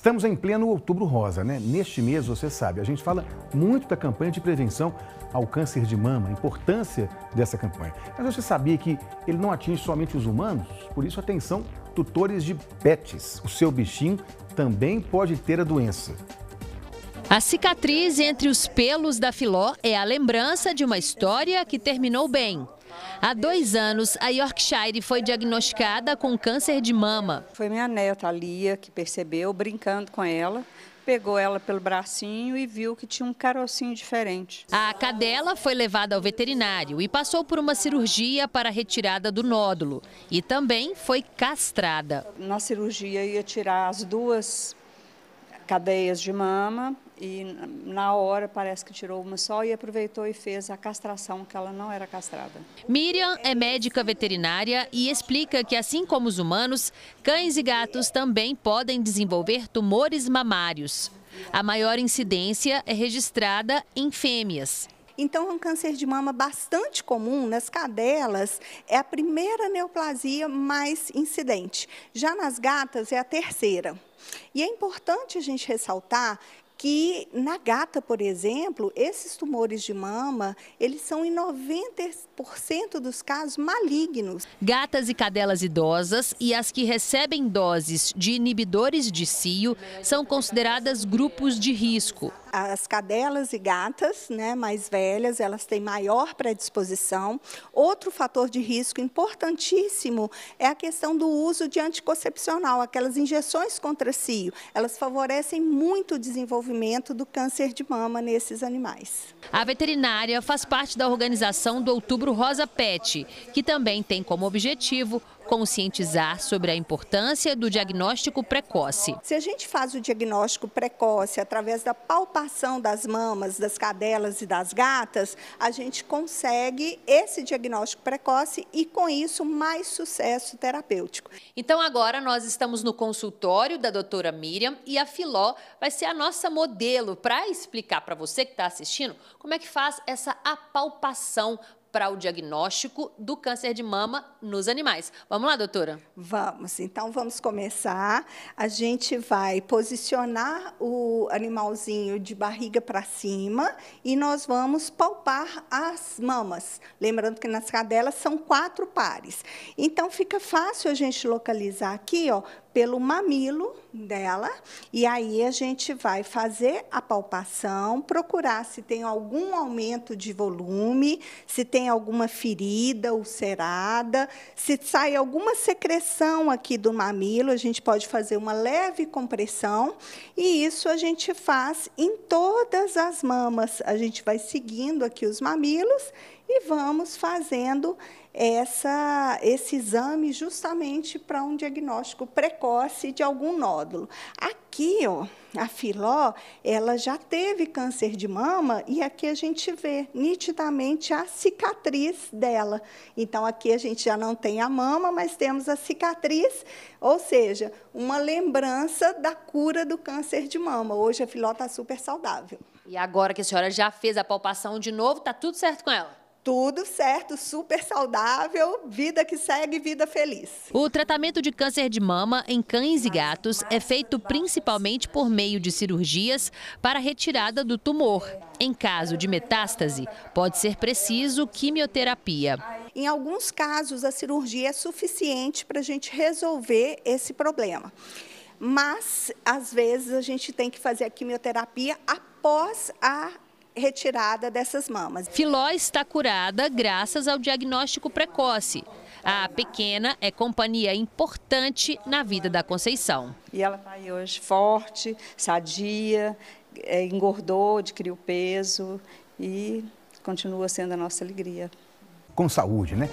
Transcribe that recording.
Estamos em pleno outubro rosa, né? Neste mês, você sabe, a gente fala muito da campanha de prevenção ao câncer de mama, a importância dessa campanha. Mas você sabia que ele não atinge somente os humanos? Por isso, atenção, tutores de pets. O seu bichinho também pode ter a doença. A cicatriz entre os pelos da filó é a lembrança de uma história que terminou bem. Há dois anos, a Yorkshire foi diagnosticada com câncer de mama. Foi minha neta, a Lia, que percebeu, brincando com ela, pegou ela pelo bracinho e viu que tinha um carocinho diferente. A cadela foi levada ao veterinário e passou por uma cirurgia para a retirada do nódulo e também foi castrada. Na cirurgia ia tirar as duas cadeias de mama e na hora parece que tirou uma só e aproveitou e fez a castração, que ela não era castrada. Miriam é médica veterinária e explica que, assim como os humanos, cães e gatos também podem desenvolver tumores mamários. A maior incidência é registrada em fêmeas. Então, é um câncer de mama bastante comum nas cadelas, é a primeira neoplasia mais incidente. Já nas gatas, é a terceira. E é importante a gente ressaltar que na gata, por exemplo, esses tumores de mama, eles são em 90% dos casos malignos. Gatas e cadelas idosas e as que recebem doses de inibidores de cio são consideradas grupos de risco. As cadelas e gatas né, mais velhas, elas têm maior predisposição. Outro fator de risco importantíssimo é a questão do uso de anticoncepcional, aquelas injeções contra cio. Elas favorecem muito o desenvolvimento do câncer de mama nesses animais. A veterinária faz parte da organização do Outubro Rosa Pet, que também tem como objetivo conscientizar sobre a importância do diagnóstico precoce. Se a gente faz o diagnóstico precoce através da palpação, palpação das mamas, das cadelas e das gatas, a gente consegue esse diagnóstico precoce e, com isso, mais sucesso terapêutico. Então, agora nós estamos no consultório da doutora Miriam e a Filó vai ser a nossa modelo para explicar para você que está assistindo como é que faz essa apalpação para o diagnóstico do câncer de mama nos animais. Vamos lá, doutora? Vamos, então vamos começar. A gente vai posicionar o animalzinho de barriga para cima e nós vamos palpar as mamas. Lembrando que nas cadelas são quatro pares. Então fica fácil a gente localizar aqui, ó, pelo mamilo dela, e aí a gente vai fazer a palpação, procurar se tem algum aumento de volume, se tem alguma ferida ulcerada, se sai alguma secreção aqui do mamilo, a gente pode fazer uma leve compressão, e isso a gente faz em todas as mamas. A gente vai seguindo aqui os mamilos e vamos fazendo essa, esse exame justamente para um diagnóstico precoce de algum nódulo. Aqui, ó, a Filó, ela já teve câncer de mama e aqui a gente vê nitidamente a cicatriz dela. Então, aqui a gente já não tem a mama, mas temos a cicatriz, ou seja, uma lembrança da cura do câncer de mama. Hoje a Filó está super saudável. E agora que a senhora já fez a palpação de novo, está tudo certo com ela? Tudo certo, super saudável, vida que segue, vida feliz. O tratamento de câncer de mama em cães e gatos é feito principalmente por meio de cirurgias para retirada do tumor. Em caso de metástase, pode ser preciso quimioterapia. Em alguns casos, a cirurgia é suficiente para a gente resolver esse problema. Mas, às vezes, a gente tem que fazer a quimioterapia após a retirada dessas mamas. Filó está curada graças ao diagnóstico precoce. A pequena é companhia importante na vida da Conceição. E ela está aí hoje forte, sadia, é, engordou, adquiriu peso e continua sendo a nossa alegria. Com saúde, né?